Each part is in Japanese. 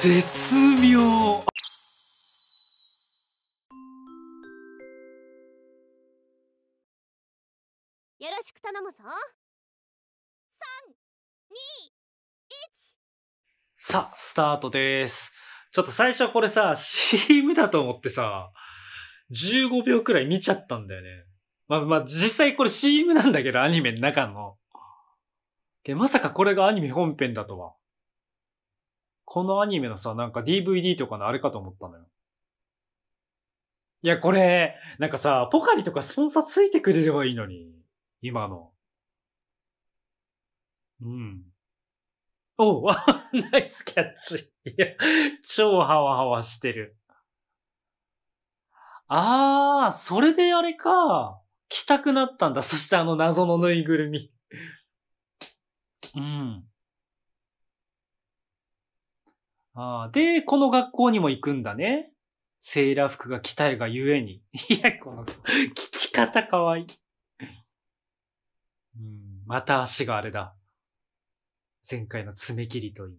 絶妙よろしく頼むぞ321さあスタートですちょっと最初これさ CM だと思ってさ15秒くらい見ちゃったんだよねまあまあ実際これ CM なんだけどアニメの中のでまさかこれがアニメ本編だとはこのアニメのさ、なんか DVD とかのあれかと思ったのよ。いや、これ、なんかさ、ポカリとかスポンサーついてくれればいいのに。今の。うん。おう、ナイスキャッチ。いや、超ハワハワしてる。あー、それであれか。着たくなったんだ。そしてあの謎のぬいぐるみ。うん。あで、この学校にも行くんだね。セーラー服が着たいがゆえに。いや、この、聞き方かわいい。うん、また足があれだ。前回の爪切りといい。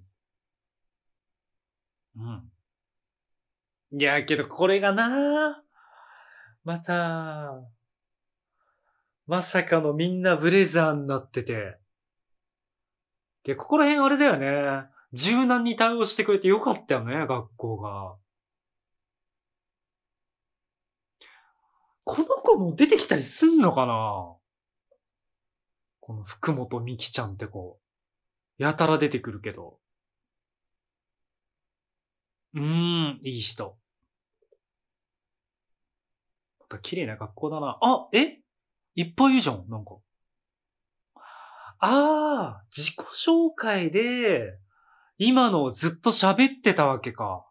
うん。いや、けどこれがなまた、まさかのみんなブレザーになってて。で、ここら辺あれだよね。柔軟に対応してくれてよかったよね、学校が。この子も出てきたりすんのかなこの福本美希ちゃんって子。やたら出てくるけど。うーん、いい人。また綺麗な学校だな。あ、えいっぱいいるじゃん、なんか。ああ、自己紹介で、今のをずっと喋ってたわけか。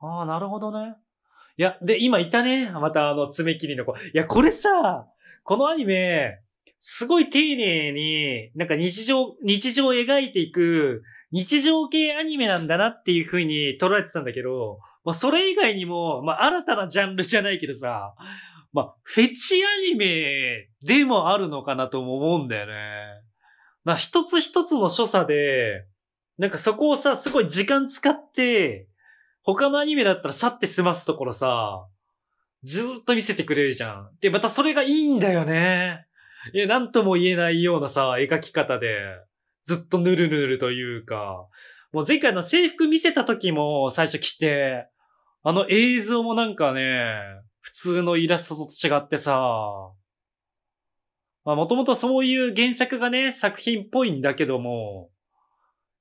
ああ、なるほどね。いや、で、今いたね。またあの、爪切りの子。いや、これさ、このアニメ、すごい丁寧に、なんか日常、日常を描いていく、日常系アニメなんだなっていう風に捉えてたんだけど、まあ、それ以外にも、まあ、新たなジャンルじゃないけどさ、まあ、フェチアニメでもあるのかなとも思うんだよね。まあ、一つ一つの所作で、なんかそこをさ、すごい時間使って、他のアニメだったら去って済ますところさ、ずっと見せてくれるじゃん。で、またそれがいいんだよね。いや、なんとも言えないようなさ、描き方で、ずっとぬるぬるというか、もう前回の制服見せた時も最初着て、あの映像もなんかね、普通のイラストと違ってさ、まあもともとそういう原作がね、作品っぽいんだけども、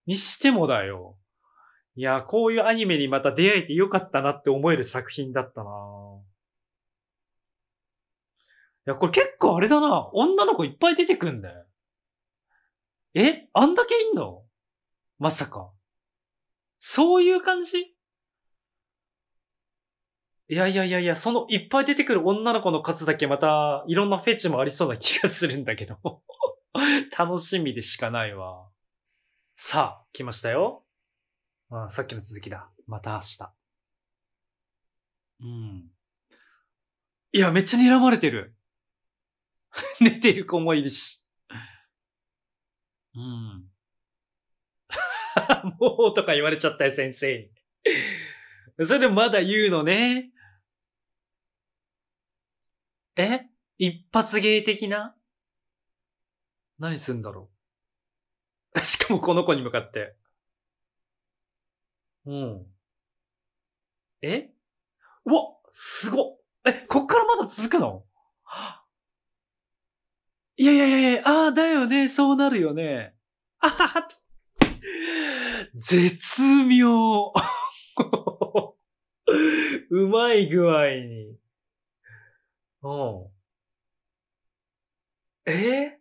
にしてもだよ。いや、こういうアニメにまた出会えてよかったなって思える作品だったな。いや、これ結構あれだな。女の子いっぱい出てくんだよ。えあんだけいんのまさか。そういう感じいやいやいやいや、そのいっぱい出てくる女の子の数だけまたいろんなフェチもありそうな気がするんだけど 楽しみでしかないわ。さあ、来ましたよ。あさっきの続きだ。また明日。うん。いや、めっちゃ睨まれてる。寝てる子もいるし。うん。もうとか言われちゃったよ、先生に。それでもまだ言うのね。え一発芸的な何すんだろう しかもこの子に向かって。うん。えうわすごえ、こっからまだ続くのいやいやいやいや、ああ、だよね、そうなるよね。あはは絶妙 うまい具合に。うん。え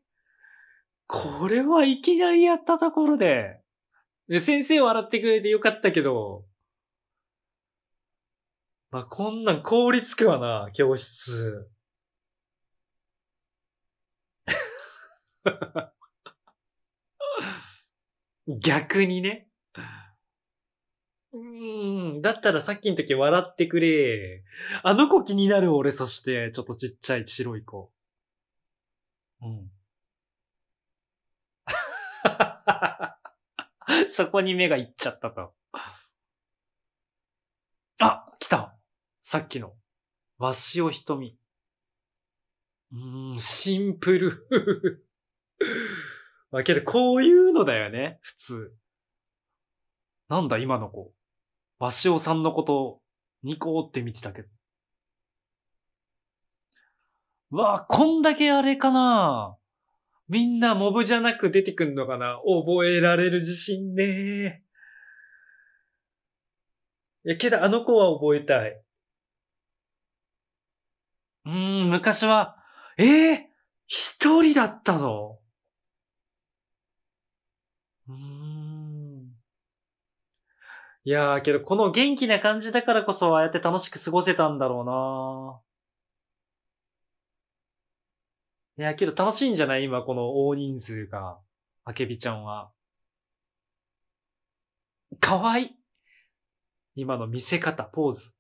これはいきなりやったところで、先生笑ってくれてよかったけど、まあ、こんなん凍りつくわな、教室。逆にね。うん。だったらさっきの時笑ってくれ。あの子気になる俺、そして、ちょっとちっちゃい白い子。うん。そこに目がいっちゃったと。あ来たさっきの。わしおひとみ。うーん、シンプル。まあけど、こういうのだよね、普通。なんだ、今の子。わしおさんのことニコって見てたけど。わあ、こんだけあれかなみんなモブじゃなく出てくんのかな覚えられる自信ねいや、けどあの子は覚えたい。うん、昔は、ええー、一人だったのうん。いやー、けどこの元気な感じだからこそああやって楽しく過ごせたんだろうないや、けど楽しいんじゃない今この大人数が、あけびちゃんは。かわいい今の見せ方、ポーズ。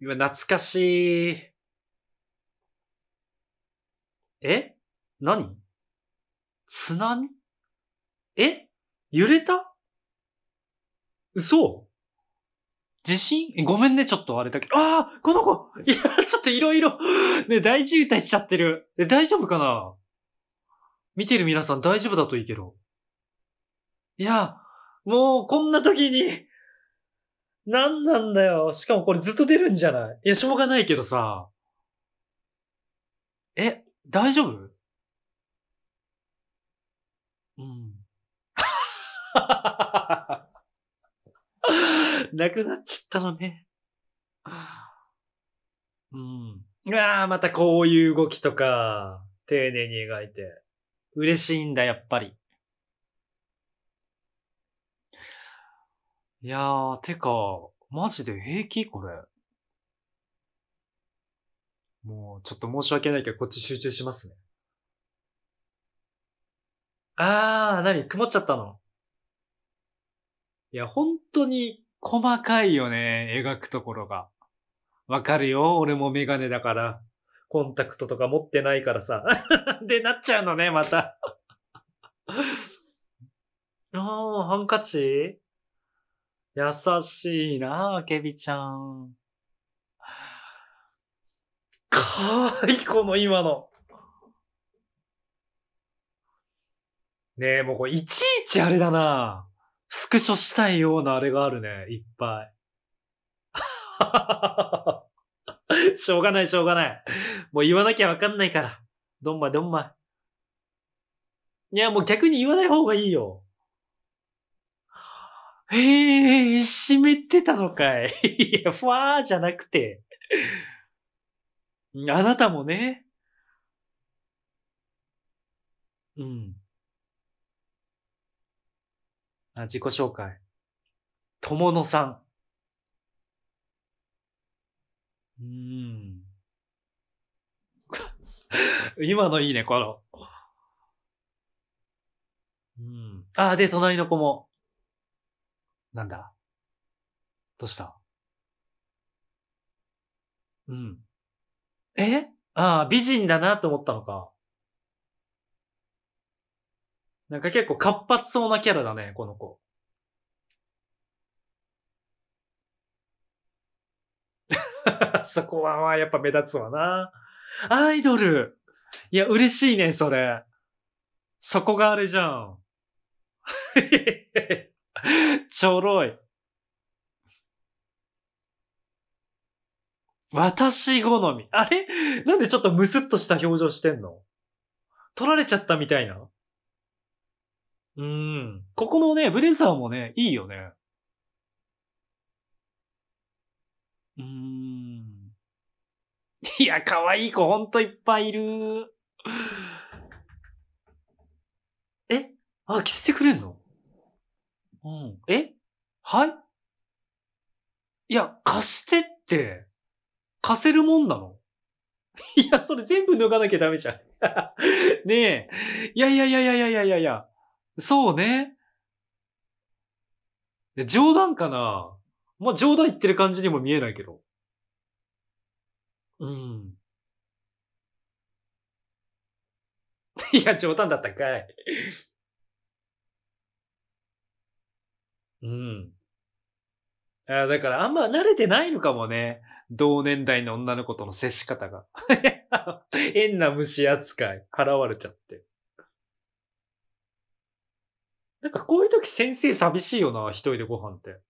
今、懐かしい。え何津波え揺れた嘘地震ごめんね、ちょっとあれだけど。ああこの子いや、ちょっといろいろ、ね、大渋滞しちゃってる。え、大丈夫かな見てる皆さん大丈夫だといいけど。いや、もうこんな時に、なんなんだよ。しかもこれずっと出るんじゃないいや、しょうがないけどさ。え、大丈夫うん。なくなっちゃったのね。うん。うわあ、またこういう動きとか、丁寧に描いて。嬉しいんだ、やっぱり。いやー、てか、マジで平気これ。もう、ちょっと申し訳ないけど、こっち集中しますね。あー、なに曇っちゃったのいや、本当に、細かいよね、描くところが。わかるよ、俺もメガネだから。コンタクトとか持ってないからさ。で、なっちゃうのね、また。ああ、ハンカチ優しいな、ケビちゃん。かわいい、この今の。ねえ、もうこれいちいちあれだな。スクショしたいようなあれがあるね、いっぱい。しょうがない、しょうがない。もう言わなきゃわかんないから。どんまい、どんまい。いや、もう逆に言わない方がいいよ。へえー、湿ってたのかい。いや、ふわーじゃなくて。あなたもね。うん。あ自己紹介。友野さん。うん。今のいいね、この。うん。あ、で、隣の子も。なんだ。どうしたうん。えああ、美人だなと思ったのか。なんか結構活発そうなキャラだね、この子。そこはやっぱ目立つわな。アイドルいや、嬉しいね、それ。そこがあれじゃん。ちょろい。私好み。あれなんでちょっとムスッとした表情してんの取られちゃったみたいなうん。ここのね、ブレザーもね、いいよね。うーん。いや、可愛い子ほんといっぱいいる。えあ、着せてくれんのうん。えはいいや、貸してって、貸せるもんなのいや、それ全部脱がなきゃダメじゃん。ねえ。いやいやいやいやいやいやいや。そうね。冗談かなまあ、冗談言ってる感じにも見えないけど。うん。いや、冗談だったかい。うん。あだからあんま慣れてないのかもね。同年代の女の子との接し方が。変な虫扱い。払われちゃって。なんかこういう時先生寂しいよな、一人でご飯って。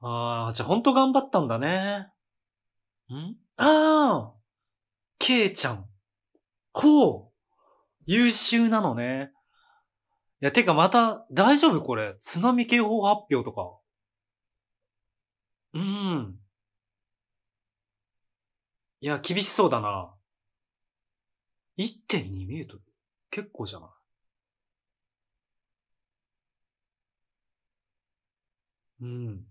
ああ、じゃあほんと頑張ったんだね。んああケイちゃん。ほう優秀なのね。いや、てかまた、大丈夫これ。津波警報発表とか。うん。いや、厳しそうだな。1.2メートル結構じゃないうん。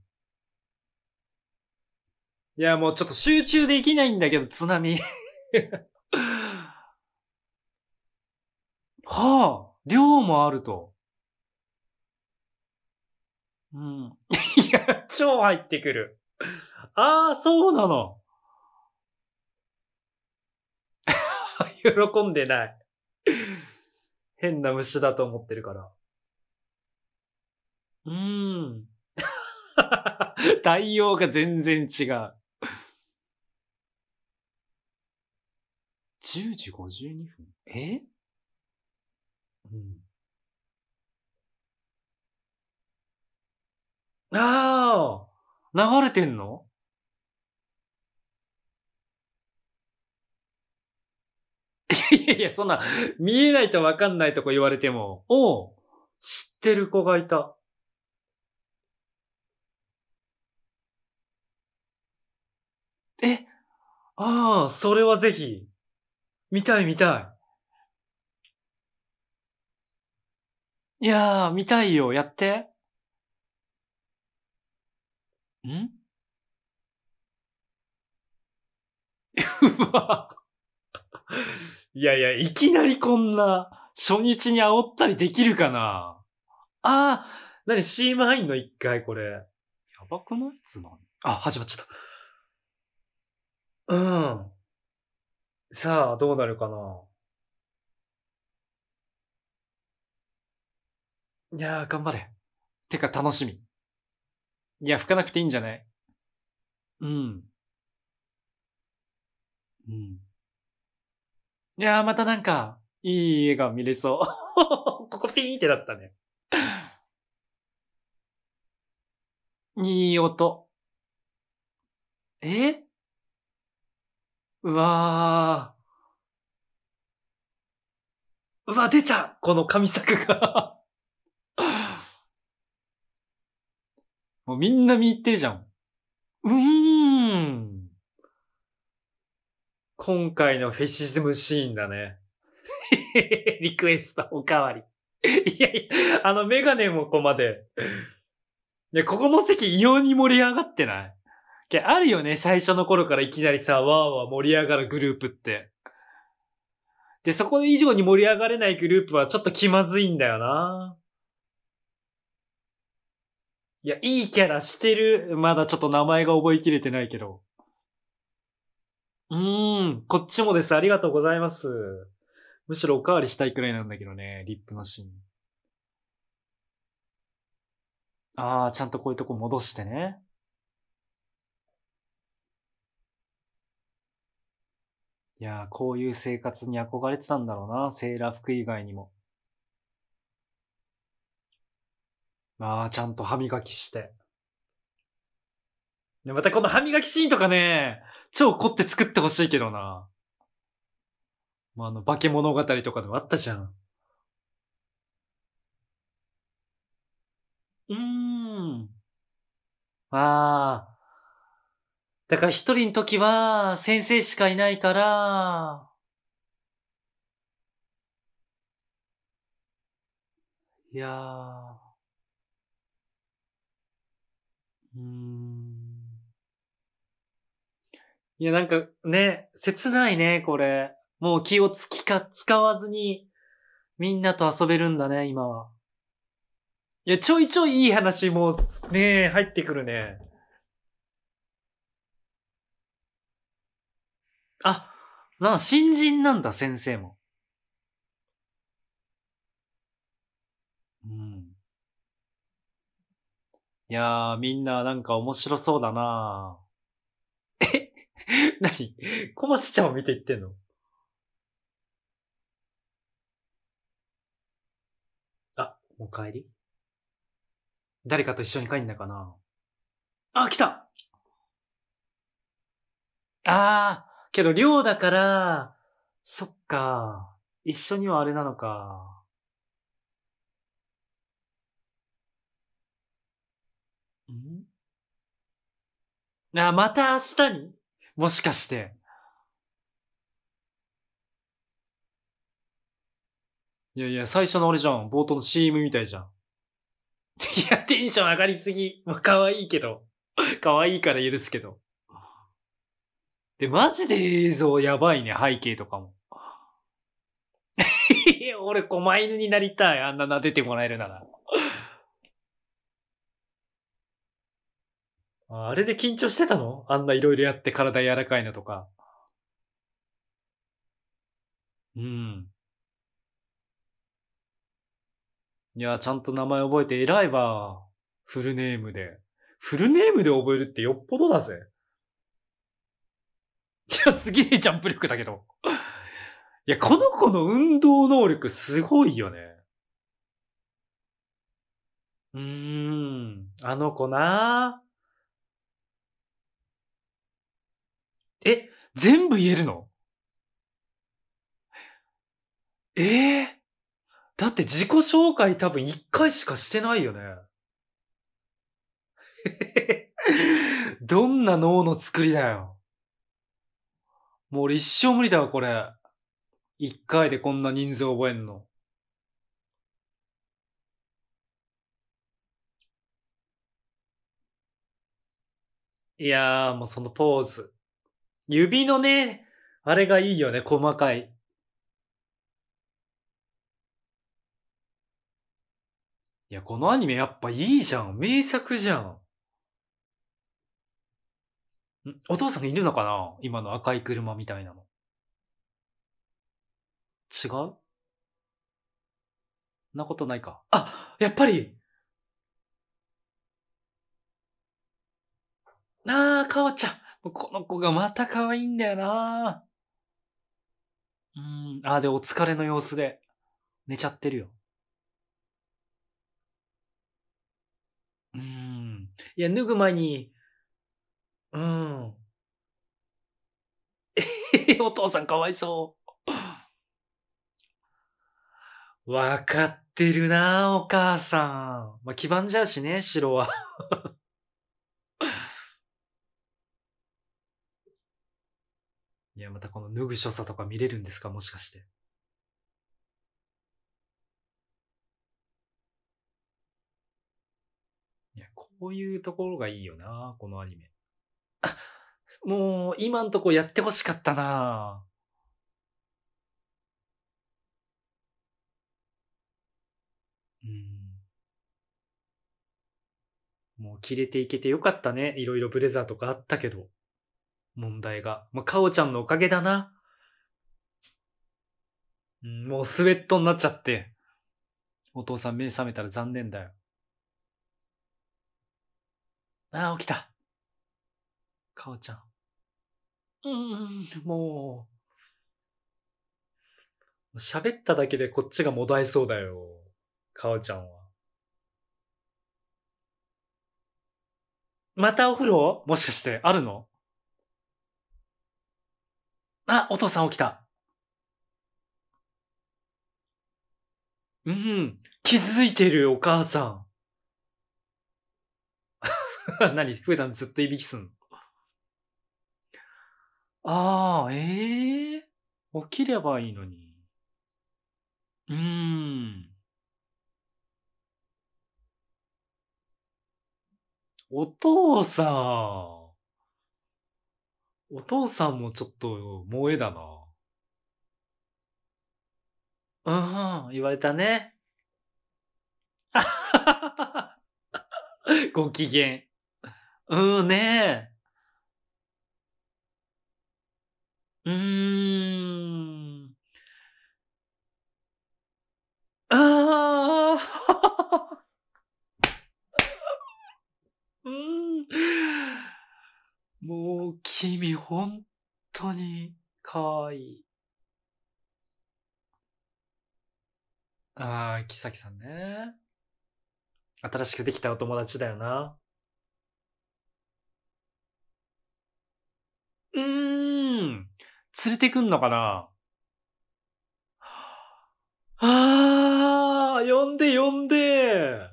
いや、もうちょっと集中できないんだけど、津波 はあ、量もあると。うん。いや、超入ってくる。ああ、そうなの。喜んでない。変な虫だと思ってるから。うーん。対応が全然違う。10時52分えうん。ああ流れてんのいやいや、そんな、見えないとわかんないとこ言われても、おう、知ってる子がいた。え、ああ、それはぜひ、見たい見たい。いやー、見たいよ、やって。ん うわいやいや、いきなりこんな、初日に煽ったりできるかなああ、なに、c マインの一回、これ。やばくないつまん。あ、始まっちゃった。うん。さあ、どうなるかな。いやー、頑張れ。てか、楽しみ。いや、吹かなくていいんじゃないうん。うん。いやー、またなんか、いい笑顔見れそう。ここピーンってなったね。いい音。えうわー。うわ、出たこの神作がもうみんな見入ってるじゃん。うん。今回のフェシズムシーンだね。リクエスト、おかわり。いやいや、あのメガネもここまで。いや、ここの席異様に盛り上がってないあるよね、最初の頃からいきなりさ、わーわー盛り上がるグループって。で、そこ以上に盛り上がれないグループはちょっと気まずいんだよな。いや、いいキャラしてる。まだちょっと名前が覚えきれてないけど。うん、こっちもです。ありがとうございます。むしろおかわりしたいくらいなんだけどね、リップのシーン。ああ、ちゃんとこういうとこ戻してね。いやー、こういう生活に憧れてたんだろうな、セーラー服以外にも。ああ、ちゃんと歯磨きして。で、またこの歯磨きシーンとかね、超凝って作ってほしいけどな。まあ、あの、化け物語とかでもあったじゃん。うーん。ああ。だから一人の時は先生しかいないから、いやー。うーん。いや、なんかね、切ないね、これ。もう気をつきか、使わずに、みんなと遊べるんだね、今は。いや、ちょいちょいいい話もね、入ってくるね。あ、な、新人なんだ、先生も。うん。いやー、みんななんか面白そうだな何小松ちゃんを見ていってんのあ、もう帰り誰かと一緒に帰んなかなあ、来たあー、けど寮だから、そっか、一緒にはあれなのか。んあ、また明日にもしかして。いやいや、最初の俺じゃん。冒頭の CM みたいじゃん。いや、テンション上がりすぎ。まあ、可愛いけど。可愛いから許すけど。で、マジで映像やばいね、背景とかも。俺、狛犬になりたい。あんな撫でてもらえるなら。あれで緊張してたのあんないろいろやって体柔らかいのとか。うん。いや、ちゃんと名前覚えて偉いわ。フルネームで。フルネームで覚えるってよっぽどだぜ。いや、すげえジャンプ力だけど。いや、この子の運動能力すごいよね。うーん、あの子なえ、全部言えるのええー、だって自己紹介多分一回しかしてないよね。どんな脳の作りだよ。もう俺一生無理だわ、これ。一回でこんな人数覚えんの。いやー、もうそのポーズ。指のね、あれがいいよね、細かい。いや、このアニメやっぱいいじゃん。名作じゃん。んお父さんがいるのかな今の赤い車みたいなの。違うなことないか。あやっぱりあー、かおちゃん。この子がまた可愛いんだよなうん、あ、で、お疲れの様子で寝ちゃってるよ。うん。いや、脱ぐ前に、うん。お父さんかわいそう。わかってるなお母さん。まあ、黄ばんじゃうしね、白は。いや、またこの脱ぐ所作とか見れるんですかもしかして。いや、こういうところがいいよな、このアニメ。あ もう、今んとこやってほしかったな。うん。もう、切れていけてよかったね。いろいろブレザーとかあったけど。問題が。まあ、かおちゃんのおかげだな。もうスウェットになっちゃって。お父さん目覚めたら残念だよ。ああ、起きた。かおちゃん。うーん、もう。喋っただけでこっちがもだえそうだよ。かおちゃんは。またお風呂もしかして、あるのあ、お父さん起きた。うん。気づいてる、お母さん。何普段ずっといびきすんのああ、ええー、起きればいいのに。うーん。お父さん。お父さんもちょっと萌えだな。うん、言われたね。ご機嫌。うんねえ。うーん。ああもう君本当にかわいい。ああ、木崎さんね。新しくできたお友達だよな。うーん。連れてくんのかなああ、呼んで呼んで。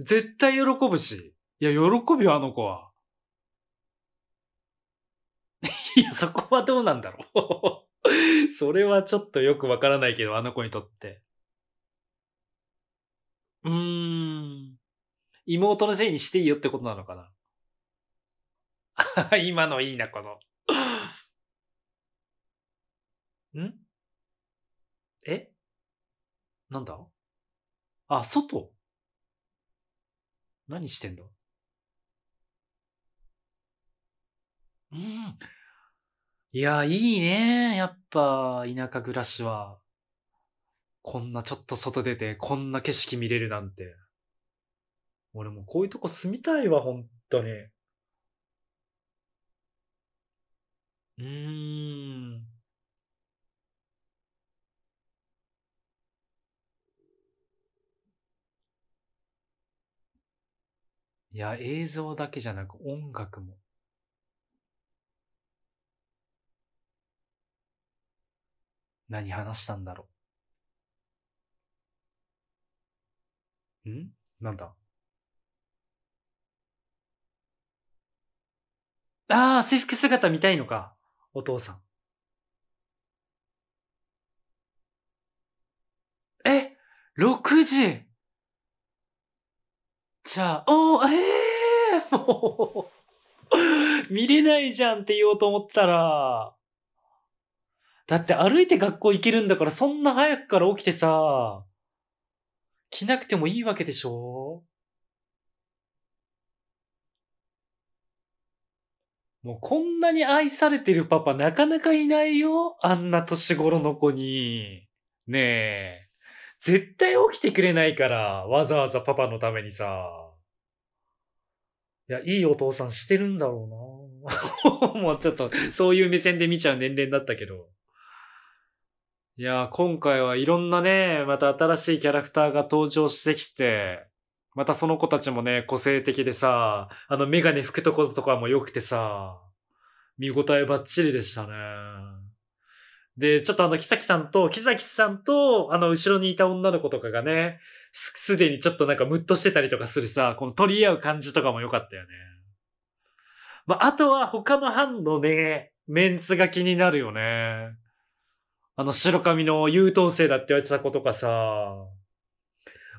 絶対喜ぶし。いや、喜ぶよ、あの子は。いや、そこはどうなんだろう それはちょっとよくわからないけど、あの子にとって。うーん。妹のせいにしていいよってことなのかな。今のいいな、この。んえなんだあ、外何してんだうん。いや、いいね。やっぱ、田舎暮らしは。こんなちょっと外出て、こんな景色見れるなんて。俺もこういうとこ住みたいわ、本当に。うーん。いや、映像だけじゃなく音楽も。何話したんだろう。んなんだああ、制服姿見たいのか。お父さん。え ?6 時じゃあ、おー、ええー、もう 見れないじゃんって言おうと思ったら、だって歩いて学校行けるんだからそんな早くから起きてさ、着なくてもいいわけでしょもうこんなに愛されてるパパなかなかいないよ。あんな年頃の子に。ねえ。絶対起きてくれないから。わざわざパパのためにさ。いや、いいお父さんしてるんだろうな。もうちょっと、そういう目線で見ちゃう年齢だったけど。いや今回はいろんなね、また新しいキャラクターが登場してきて、またその子たちもね、個性的でさ、あのメガネ拭くとことかも良くてさ、見応えバッチリでしたね。で、ちょっとあの、木崎さんと、木崎さんと、あの、後ろにいた女の子とかがね、す、すでにちょっとなんかムッとしてたりとかするさ、この取り合う感じとかも良かったよね。まあ、あとは他の班のね、メンツが気になるよね。あの白髪の優等生だって言われてた子とかさ、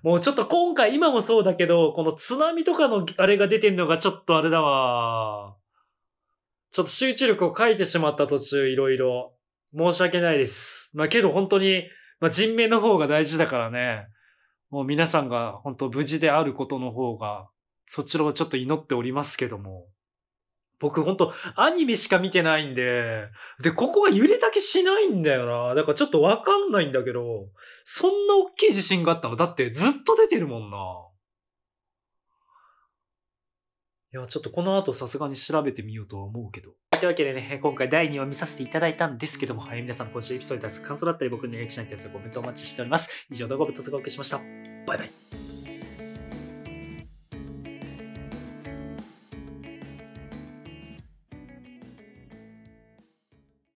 もうちょっと今回、今もそうだけど、この津波とかのあれが出てんのがちょっとあれだわ。ちょっと集中力を書いてしまった途中、いろいろ。申し訳ないです。まあけど本当に、まあ人命の方が大事だからね。もう皆さんが本当無事であることの方が、そちらをちょっと祈っておりますけども。僕ほんとアニメしか見てないんで、で、ここが揺れだけしないんだよな。だからちょっとわかんないんだけど、そんな大きい地震があったのだってずっと出てるもんな。いや、ちょっとこの後さすがに調べてみようとは思うけど。というわけでね、今回第2話見させていただいたんですけども、はい、皆さん今週エピソードや感想だったり、僕のリアクションに対コメントお待ちしております。以上、動画部とおしました。バイバイ。